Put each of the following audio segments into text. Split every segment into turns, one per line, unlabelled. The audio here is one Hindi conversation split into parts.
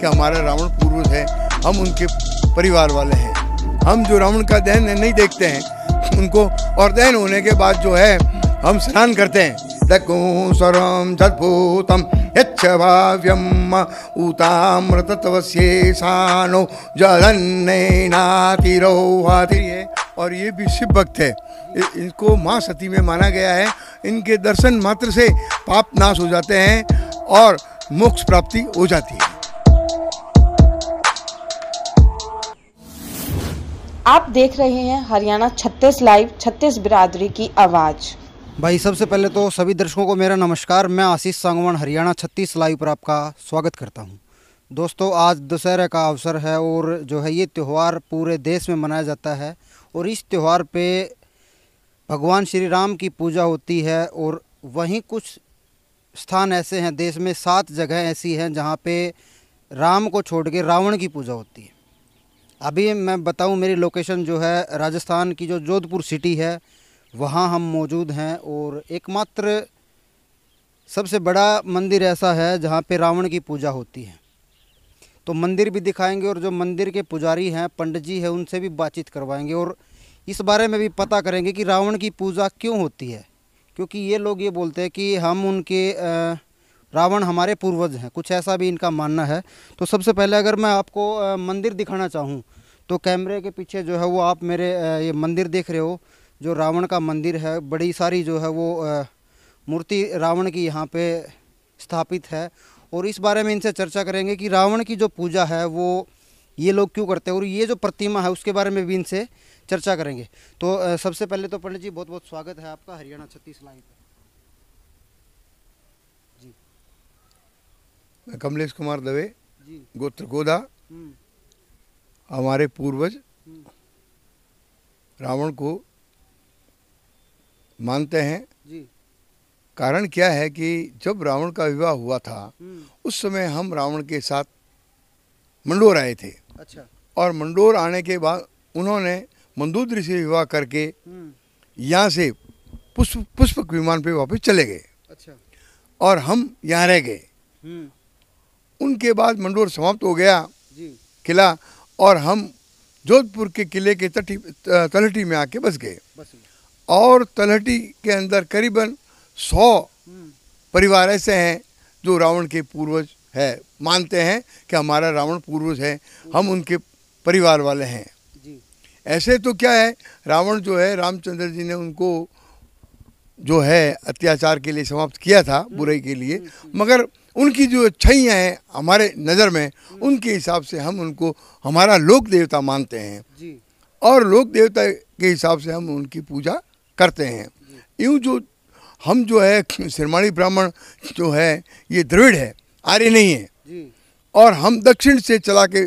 कि हमारा रावण पूर्वज है हम उनके परिवार वाले हैं हम जो रावण का दहन नहीं देखते हैं उनको और दहन होने के बाद जो है हम स्नान करते हैं दकोसरम जद्भूतम यच्छभाव्यम उतामृत तवस्येषानो जलन्नेनातिरोहाति और ये भी शिव भक्त है इनको माँ सती में माना गया है इनके दर्शन मात्र से पाप नाश हो जाते हैं और मोक्ष प्राप्ति हो जाती है
आप देख रहे हैं हरियाणा छत्तीस लाइव छत्तीस बिरादरी की आवाज़ भाई सबसे पहले तो सभी दर्शकों को मेरा नमस्कार मैं आशीष सांगवान हरियाणा छत्तीस लाइव पर आपका स्वागत करता हूं दोस्तों आज दशहरा का अवसर है और जो है ये त्यौहार पूरे देश में मनाया जाता है और इस त्यौहार पे भगवान श्री राम की पूजा होती है और वहीं कुछ स्थान ऐसे हैं देश में सात जगह ऐसी हैं जहाँ पे राम को छोड़ के रावण की पूजा होती है अभी मैं बताऊं मेरी लोकेशन जो है राजस्थान की जो जोधपुर सिटी है वहाँ हम मौजूद हैं और एकमात्र सबसे बड़ा मंदिर ऐसा है जहाँ पे रावण की पूजा होती है तो मंदिर भी दिखाएंगे और जो मंदिर के पुजारी हैं पंडित जी हैं उनसे भी बातचीत करवाएंगे और इस बारे में भी पता करेंगे कि रावण की पूजा क्यों होती है क्योंकि ये लोग ये बोलते हैं कि हम उनके आ, रावण हमारे पूर्वज हैं कुछ ऐसा भी इनका मानना है तो सबसे पहले अगर मैं आपको मंदिर दिखाना चाहूँ तो कैमरे के पीछे जो है वो आप मेरे ये मंदिर देख रहे हो जो रावण का मंदिर है बड़ी सारी जो है वो मूर्ति रावण की यहाँ पे स्थापित है और इस बारे में इनसे चर्चा करेंगे कि रावण की जो पूजा है वो ये लोग क्यों करते हैं और ये जो प्रतिमा है उसके बारे में भी इनसे चर्चा करेंगे तो सबसे पहले तो पंडित जी बहुत बहुत स्वागत है आपका हरियाणा छत्तीस लाइव
मैं कमलेश कुमार दवे गोत्र गोदा हम्म। हमारे पूर्वज रावण को मानते हैं जी। कारण क्या है कि जब रावण का विवाह हुआ था हम्म। उस समय हम रावण के साथ मंडोर आए थे अच्छा और मंडोर आने के बाद उन्होंने मंदूद्री से विवाह करके हम्म। यहाँ से पुष्प पुष्पक विमान पे वापस चले गए अच्छा और हम यहाँ रह गए उनके बाद मंडोर समाप्त हो गया किला और हम जोधपुर के किले के तटी तलहटी में आके बस गए और तलहटी के अंदर करीबन सौ हम्म। परिवार ऐसे हैं जो रावण के पूर्वज है मानते हैं कि हमारा रावण पूर्वज है हम उनके परिवार वाले हैं ऐसे तो क्या है रावण जो है रामचंद्र जी ने उनको जो है अत्याचार के लिए समाप्त किया था हम्म। बुराई के लिए हम्म। मगर उनकी जो अच्छाइयाँ हैं हमारे नज़र में उनके हिसाब से हम उनको हमारा लोक देवता मानते हैं और लोक देवता के हिसाब से हम उनकी पूजा करते हैं यूँ जो हम जो है सिरमाणी ब्राह्मण जो है ये द्रविड़ है आर्य नहीं है और हम दक्षिण से चला के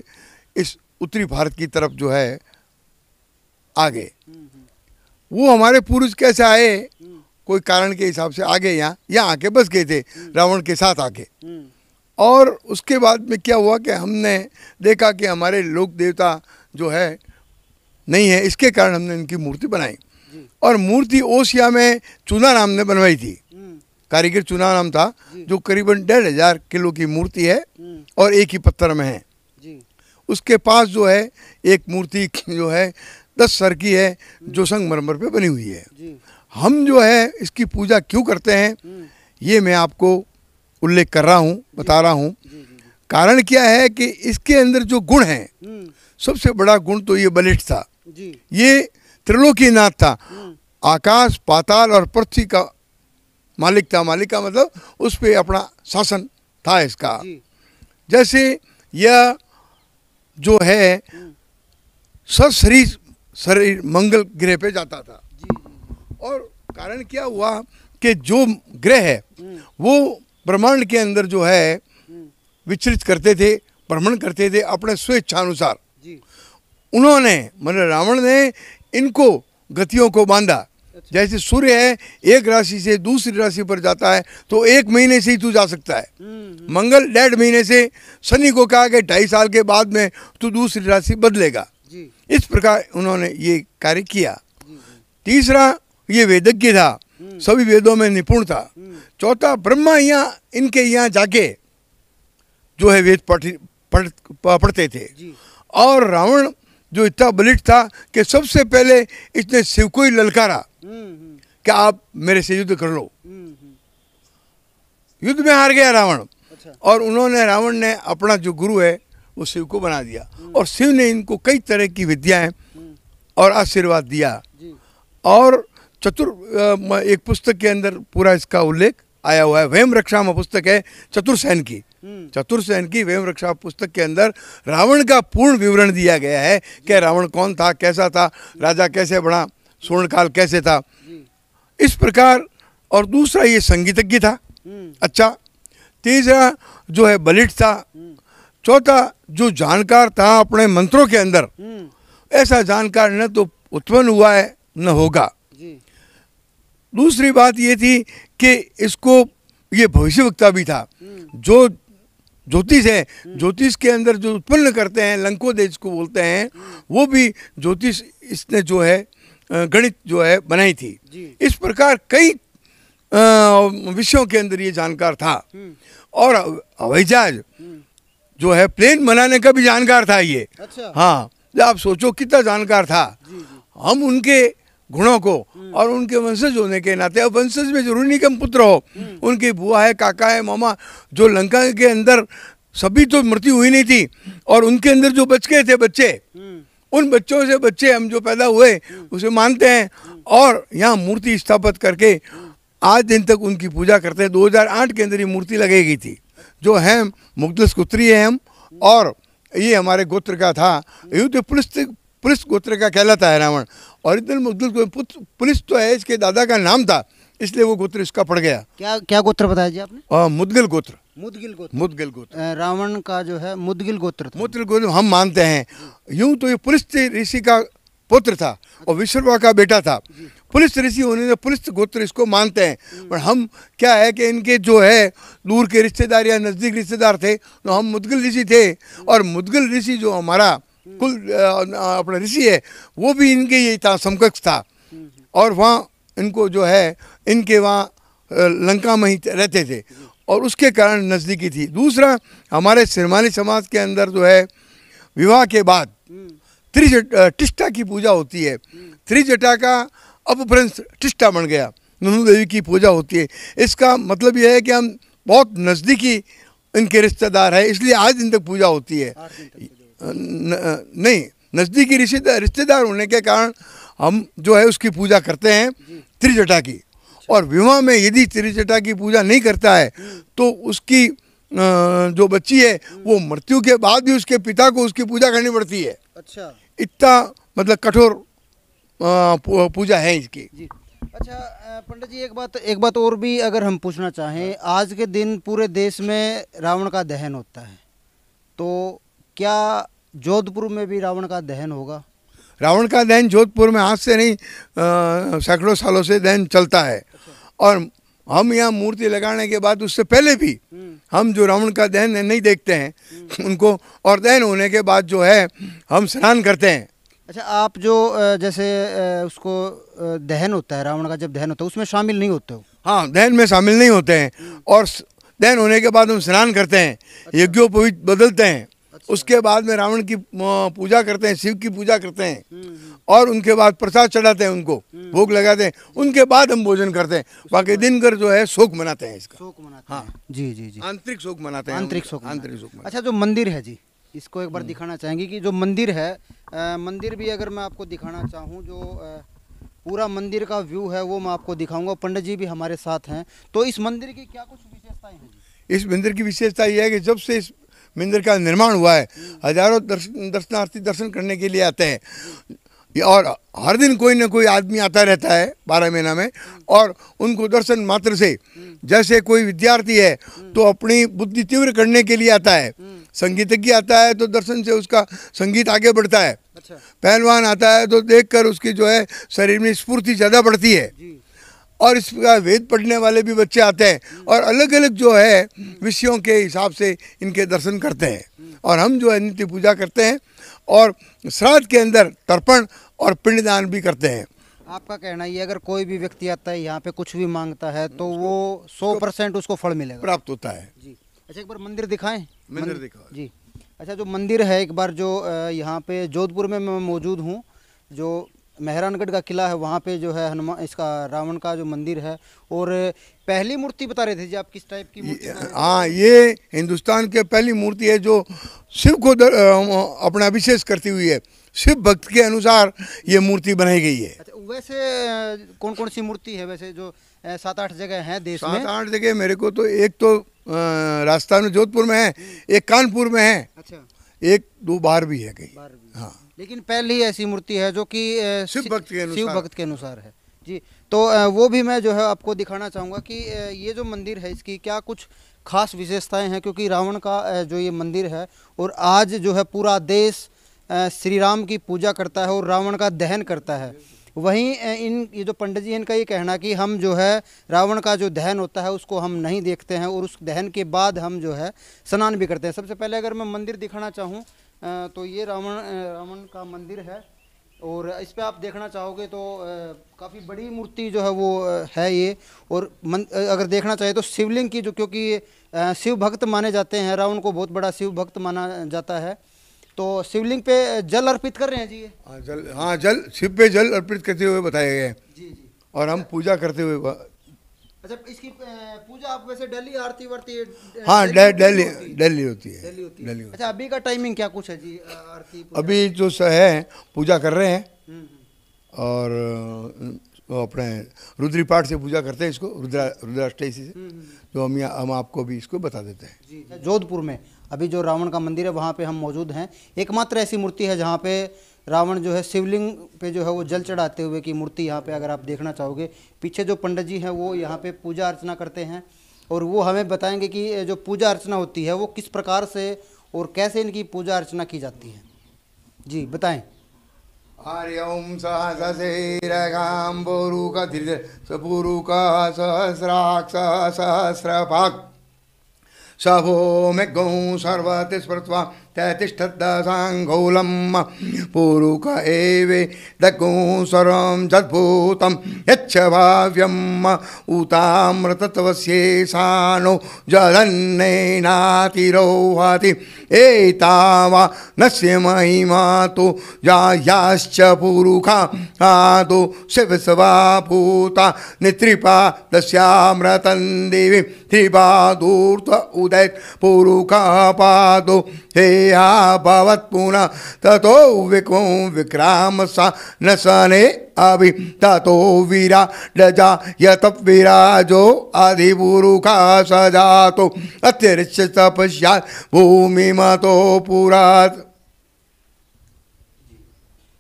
इस उत्तरी भारत की तरफ जो है आगे हम्म, हम्म। वो हमारे पुरुष कैसे आए हम्म। कोई कारण के हिसाब से आ गए यहाँ यहाँ आके बस गए थे हम्म। रावण के साथ आके हम्म। और उसके बाद में क्या हुआ कि हमने देखा कि हमारे लोक देवता जो है नहीं है इसके कारण हमने इनकी मूर्ति बनाई और मूर्ति ओसिया में चूना नाम ने बनवाई थी हम्म। कारीगर चूना नाम था जो करीबन डेढ़ हज़ार किलो की मूर्ति है और एक ही पत्थर में है उसके पास जो है एक मूर्ति जो है दस सर की है जो संगमरमर पे बनी हुई है हम जो है इसकी पूजा क्यों करते हैं हम्म। ये मैं आपको उल्लेख कर रहा हूँ बता रहा हूँ कारण क्या है कि इसके अंदर जो गुण हैं हम्म। सबसे बड़ा गुण तो ये बलिष्ठ था ये त्रिलोकी नाथ था हम्म। आकाश पाताल और पृथ्वी का मालिक था मालिक का मतलब उस पर अपना शासन था इसका जैसे यह जो है सशरीर शरीर मंगल ग्रह पे जाता था और कारण क्या हुआ कि जो ग्रह है हम्म। वो ब्रह्मांड के अंदर जो है हम्म। विचरित करते थे भ्रमण करते थे अपने स्वेच्छानुसार उन्होंने मन रावण ने इनको गतियों को बांधा अच्छा। जैसे सूर्य है एक राशि से दूसरी राशि पर जाता है तो एक महीने से ही तू जा सकता है हम्म, मंगल डेढ़ महीने से शनि को कहा कि ढाई साल के बाद में तू दूसरी राशि बदलेगा इस प्रकार उन्होंने ये कार्य किया तीसरा ये वेदज्ञ था सभी वेदों में निपुण था चौथा ब्रह्मा यहाँ इनके यहाँ जाके जो है वेद पढ़ पढ़ते थे और रावण जो इतना बलिट था कि सबसे पहले इसने शिव को ही ललकारा हम्म, हम्म। कि आप मेरे से युद्ध कर लो हम्म, युद्ध में हार गया रावण अच्छा। और उन्होंने रावण ने अपना जो गुरु है वो शिव को बना दिया और शिव ने इनको कई तरह की विद्याएं और आशीर्वाद दिया और चतुर एक पुस्तक के अंदर पूरा इसका उल्लेख आया हुआ है वेम रक्षा पुस्तक है चतुर्सेन की हम्म। चतुर्सेन की वेम रक्षा पुस्तक के अंदर रावण का पूर्ण विवरण दिया गया है कि रावण कौन था कैसा था राजा कैसे बना स्वर्णकाल कैसे था इस प्रकार और दूसरा ये संगीतज्ञ था हम्म। अच्छा तीसरा जो है बलिट था चौथा जो जानकार था अपने मंत्रों के अंदर हम्म। ऐसा जानकार न तो उत्पन्न हुआ है न होगा दूसरी बात ये थी कि इसको ये भविष्य वक्ता भी था हम्म। जो ज्योतिष है हम्म। ज्योतिष के अंदर जो उत्पन्न करते हैं लंकोदेश को बोलते हैं वो भी ज्योतिष इसने जो है गणित जो है बनाई थी इस प्रकार कई विषयों के अंदर ये जानकार था और हवाई जहाज जो है प्लेन बनाने का भी जानकार था ये अच्छा। हाँ आप सोचो कितना जानकार था जी, जी। हम उनके गुणों को हम्म। और उनके वंशज होने के नाते अब वंशज में जरूरी नहीं कि हम पुत्र हो हम्म। उनकी बुआ है काका है मामा जो लंका के अंदर सभी तो मृत्यु हुई नहीं थी और उनके अंदर जो बच गए थे बच्चे हम्म। उन बच्चों से बच्चे हम जो पैदा हुए उसे मानते हैं और यहाँ मूर्ति स्थापित करके आज दिन तक उनकी पूजा करते हैं 2008 के अंदर ये मूर्ति लगेगी थी जो हैं मुग्धल स्कुत्री है हम और ये हमारे गोत्र का था युद्ध तो पुलिस पुलिस गोत्र का कहलाता है रावण और इधर मुग्धल पुलिस तो है इसके दादा का नाम था इसलिए वो गोत्र इसका पड़ गया क्या क्या गोत्र बताया जी आपने आ, मुद्गिल गोत्र मुदगिल गोत्र मुदगिल गोत्र रावण का जो है मुदगिल गोत्र था मुदगिल गोत्र हम मानते हैं यूं तो ये पुलिस ऋषि का पुत्र था और विश्वभा का बेटा था पुलिस ऋषि होने से पुलिस गोत्र इसको मानते हैं पर हम क्या है कि इनके जो है दूर के रिश्तेदार या नज़दीक रिश्तेदार थे तो हम मुदगल ऋषि थे और मुदगल ऋषि जो हमारा कुल अपना ऋषि है वो भी इनके ये था समकक्ष था और वहाँ इनको जो है इनके वहाँ लंका में ही रहते थे और उसके कारण नज़दीकी थी दूसरा हमारे सिरमानी समाज के अंदर जो है विवाह के बाद हम्म। त्रिजट टिष्टा की पूजा होती है त्रिजटा का अपभ्रंश टिष्टा बन गया नंदू देवी की पूजा होती है इसका मतलब यह है कि हम बहुत नज़दीकी इनके रिश्तेदार हैं इसलिए आज दिन तक पूजा होती है न, नहीं नज़दीकी रिश्तेदार होने के कारण हम जो है उसकी पूजा करते हैं त्रिजटा की और विवाह में यदि त्रिजटा की पूजा नहीं करता है तो उसकी जो बच्ची है वो मृत्यु के बाद भी उसके पिता को उसकी पूजा करनी पड़ती है अच्छा इतना मतलब कठोर पूजा है इसकी
अच्छा पंडित जी एक बात
एक बात और भी
अगर हम पूछना चाहें आज के दिन पूरे देश में रावण का दहन होता है तो क्या जोधपुर में भी रावण का दहन होगा रावण का दहन जोधपुर
में आज से नहीं सैकड़ों सालों से दहन चलता है अच्छा। और हम यहाँ मूर्ति लगाने के बाद उससे पहले भी हम्म। हम जो रावण का दहन नहीं देखते हैं हम्म। उनको और दहन होने के बाद जो है हम स्नान करते हैं अच्छा आप जो
जैसे उसको दहन होता है रावण का जब दहन होता है उसमें शामिल नहीं होते हो हाँ दहन
में शामिल नहीं होते हैं हम्म। और दहन होने के बाद हम स्नान करते हैं अच्छा। यज्ञोपवीत बदलते हैं अच्छा। उसके बाद में रावण की पूजा करते हैं शिव की पूजा करते हैं हम्म, हम्म। और उनके बाद प्रसाद चढ़ाते हैं उनको भोग लगाते हैं उनके बाद हम भोजन करते हैं बाकी दिन कर जो है शोक मनाते हैं इसका शोक मनाते हाँ। हैं हाँ जी जी जी आंतरिक शोक मनाते हैं आंतरिक शोक आंतरिक शोक अच्छा जो मंदिर
है जी इसको एक बार हम्म। दिखाना चाहेंगे कि जो मंदिर है आ, मंदिर भी अगर मैं आपको दिखाना चाहूँ जो आ, पूरा मंदिर का व्यू है वो मैं आपको दिखाऊंगा पंडित जी भी हमारे साथ हैं
तो इस मंदिर की क्या कुछ विशेषताएं हैं इस मंदिर की विशेषता यह है कि जब से इस मंदिर का निर्माण हुआ है हम्म। हजारों दर्शन दर्शनार्थी दर्शन करने के लिए आते हैं और हर दिन कोई ना कोई आदमी आता रहता है बारह महीना में और उनको दर्शन मात्र से जैसे कोई विद्यार्थी है तो अपनी बुद्धि तीव्र करने के लिए आता है संगीतज्ञ आता है तो दर्शन से उसका संगीत आगे बढ़ता है अच्छा। पहलवान आता है तो देखकर उसकी जो है शरीर में स्फूर्ति ज़्यादा बढ़ती है और इस प्रकार वेद पढ़ने वाले भी बच्चे आते हैं और अलग अलग जो है विषयों के हिसाब से इनके दर्शन करते हैं और हम जो है नित्य पूजा करते हैं और श्राद्ध के अंदर तर्पण और पिंडदान भी करते हैं
आपका कहना ये अगर कोई भी व्यक्ति आता है यहाँ पे कुछ भी मांगता है तो वो सौ परसेंट उसको फल मिलेगा प्राप्त होता है जी अच्छा एक बार मंदिर दिखाएं मंदिर दिखाओ जी अच्छा जो मंदिर है एक बार जो यहाँ पे जोधपुर में मैं मौजूद हूँ जो मेहरानगढ़ का किला है वहाँ पे जो है हनुमान इसका रावण का जो मंदिर है और पहली मूर्ति बता रहे थे जी आप किस टाइप की
हाँ ये, ये हिंदुस्तान की पहली मूर्ति है जो शिव को दर, अपना विशेष करती हुई है शिव भक्त के अनुसार ये मूर्ति बनाई गई है अच्छा,
वैसे कौन कौन सी मूर्ति है वैसे जो सात आठ जगह है देश सात सात आठ
जगह मेरे को तो एक तो राजस्थान में जोधपुर में है एक कानपुर में है अच्छा एक दो बार भी है कहीं
हाँ लेकिन पहली ऐसी मूर्ति है जो कि शिव भक्त के शिव भक्त के अनुसार है जी तो वो भी मैं जो है आपको दिखाना चाहूँगा कि ये जो मंदिर है इसकी क्या कुछ खास विशेषताएं हैं क्योंकि रावण का जो ये मंदिर है और आज जो है पूरा देश श्री राम की पूजा करता है और रावण का दहन करता है वहीं इन ये जो पंडित जी इनका ये कहना कि हम जो है रावण का जो दहन होता है उसको हम नहीं देखते हैं और उस दहन के बाद हम जो है स्नान भी करते हैं सबसे पहले अगर मैं मंदिर दिखाना चाहूँ तो ये रावण रावण का मंदिर है और इस पर आप देखना चाहोगे तो काफ़ी बड़ी मूर्ति जो है वो है ये और मन, अगर देखना चाहे तो शिवलिंग की जो क्योंकि शिव भक्त माने जाते हैं रावण को बहुत बड़ा शिव भक्त माना जाता है
तो शिवलिंग पे जल अर्पित कर रहे हैं जी ये हाँ जल हाँ जल शिव पे जल अर्पित करते हुए बताया गया हैं जी जी और हम पूजा करते हुए अच्छा इसकी
पूजा आप वैसे डेली
आरती वरती हाँ डेली होती है डेली होती अच्छा,
है अभी का टाइमिंग क्या कुछ है जी आरती
अभी जो है पूजा कर रहे हैं हम्म, हम्म। और अपने रुद्री पाठ से पूजा करते हैं इसको रुद्रा रुद्राष्टी से हम्म, तो हम हम आपको भी इसको बता देते हैं जोधपुर में अभी जो रावण का मंदिर
है वहाँ पे हम मौजूद हैं एकमात्र ऐसी मूर्ति है जहाँ पे रावण जो है शिवलिंग पे जो है वो जल चढ़ाते हुए की मूर्ति यहाँ पे अगर आप देखना चाहोगे पीछे जो पंडित जी हैं वो यहाँ पे पूजा अर्चना करते हैं और वो हमें बताएंगे कि जो पूजा अर्चना होती है वो किस प्रकार से और कैसे इनकी पूजा अर्चना की जाती है जी बताएँ
हरिओं सपुरु का सहस्राक्ष सहस्रपाक् स भौमिगौ सर्वते स्मृत्वा तैतिष्ठद्दसाङ्गोलं पूरुक एवे दग्गौ सर्वं तद्भूतं यत् भाव्यं उतामृतत्वस्येषानो जलन्नेनातिरोहति एता वा नस्य महिमा तु याश्च पुरुखा आदो शिवसवा भूता नित्रिपा दस्यामृतं देवी त्रिपादूर्त उदयत् पुरुखापादो हे भवत्पुनः ततो विको विक्राम सा न सने अभि ततो वीरा रजा यतवीराजो अधिपुरुखा सजातो अतिरिच्य तपस्यात् भूमिमतो पुरात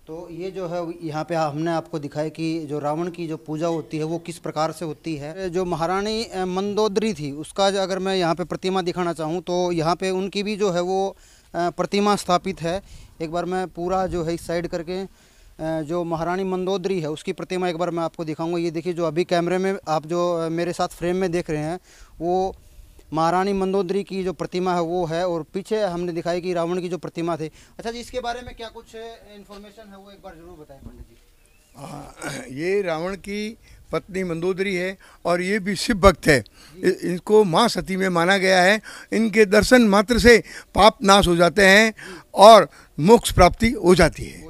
तो ये जो है यहाँ पे हमने आपको दिखाया कि जो रावण की जो पूजा होती है वो किस प्रकार से होती है जो महारानी मंदोदरी थी उसका जो अगर मैं यहाँ पे प्रतिमा दिखाना चाहूँ तो यहाँ पे उनकी भी जो है वो प्रतिमा स्थापित है एक बार मैं पूरा जो है इस साइड करके जो महारानी मंदोदरी है उसकी प्रतिमा एक बार मैं आपको दिखाऊंगा ये देखिए जो अभी कैमरे में आप जो मेरे साथ फ्रेम में देख रहे हैं वो महारानी मंदोदरी की जो प्रतिमा है वो है और पीछे हमने दिखाई कि
रावण की जो प्रतिमा थी अच्छा
जी इसके बारे में क्या कुछ इन्फॉर्मेशन है वो एक बार ज़रूर बताएं पंडित जी
आ, ये रावण की पत्नी मंदोदरी है और ये भी शिव भक्त है इनको माँ सती में माना गया है इनके दर्शन मात्र से पाप नाश हो जाते हैं और मोक्ष प्राप्ति हो जाती है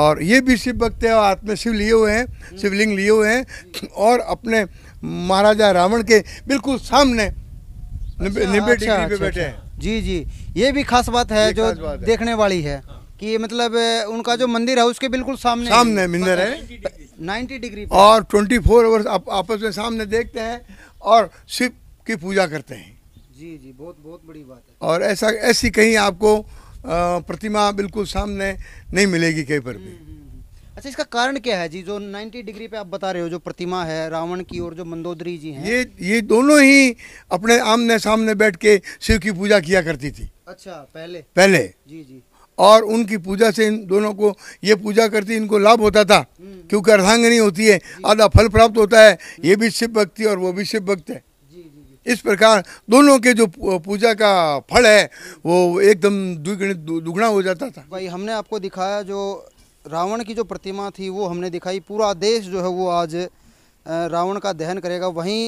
और ये भी शिव भक्त है और शिव लिए हुए हैं शिवलिंग लिए हुए हैं और अपने महाराजा रावण के बिल्कुल सामने अच्छा, निबेट डिग्री अच्छा, पे अच्छा, बैठे हैं जी जी ये भी
खास बात है जो बात है। देखने वाली है हाँ। कि मतलब उनका जो मंदिर है उसके बिल्कुल सामने सामने मंदिर है नाइन्टी डिग्री
और ट्वेंटी फोर आवर्स आपस में सामने देखते हैं और शिव की पूजा करते हैं जी जी बहुत बहुत बड़ी बात है और ऐसा ऐसी कहीं आपको प्रतिमा बिल्कुल सामने नहीं मिलेगी कहीं पर भी हम्म, हम्म, हम्म।
अच्छा इसका कारण क्या है जी जो 90 डिग्री पे आप बता रहे हो जो प्रतिमा है रावण की और जो मंदोदरी जी हैं
ये ये दोनों ही अपने आमने सामने बैठ के शिव की पूजा किया करती थी
अच्छा पहले
पहले जी जी और उनकी पूजा से इन दोनों को ये पूजा करती इनको लाभ होता था क्योंकि अर्धांगनी होती है आधा फल प्राप्त होता है ये भी शिव भक्ति और वो भी शिव भक्त है इस प्रकार दोनों के जो पूजा का फल है वो एकदम दुगुणित दुगुणा हो जाता था
भाई हमने आपको दिखाया जो रावण की जो प्रतिमा थी वो हमने दिखाई पूरा देश जो है वो आज रावण का दहन करेगा वहीं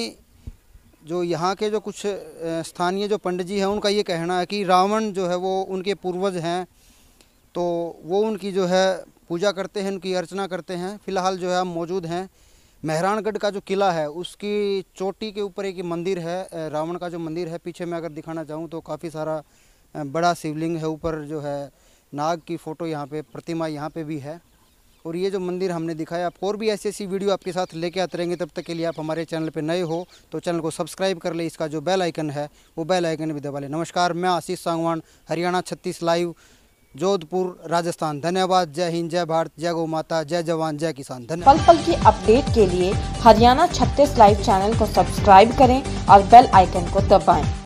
जो यहाँ के जो कुछ स्थानीय जो पंडित जी हैं उनका ये कहना है कि रावण जो है वो उनके पूर्वज हैं तो वो उनकी जो है पूजा करते हैं उनकी अर्चना करते हैं फिलहाल जो है हम मौजूद हैं मेहरानगढ़ का जो किला है उसकी चोटी के ऊपर एक मंदिर है रावण का जो मंदिर है पीछे मैं अगर दिखाना चाहूँ तो काफ़ी सारा बड़ा शिवलिंग है ऊपर जो है नाग की फ़ोटो यहाँ पे प्रतिमा यहाँ पे भी है और ये जो मंदिर हमने दिखाया आप और भी ऐसी ऐसी वीडियो आपके साथ लेके आते रहेंगे तब तक के लिए आप हमारे चैनल पर नए हो तो चैनल को सब्सक्राइब कर ले इसका जो बेल आइकन है वो बेल आइकन भी दबा लें नमस्कार मैं आशीष सांगवान हरियाणा छत्तीस लाइव जोधपुर राजस्थान धन्यवाद जय हिंद जय भारत जय गो माता जय जवान जय किसान धन्यवाद पल पल की अपडेट के लिए हरियाणा छत्तीस लाइव चैनल को सब्सक्राइब करें और बेल आइकन को दबाएं।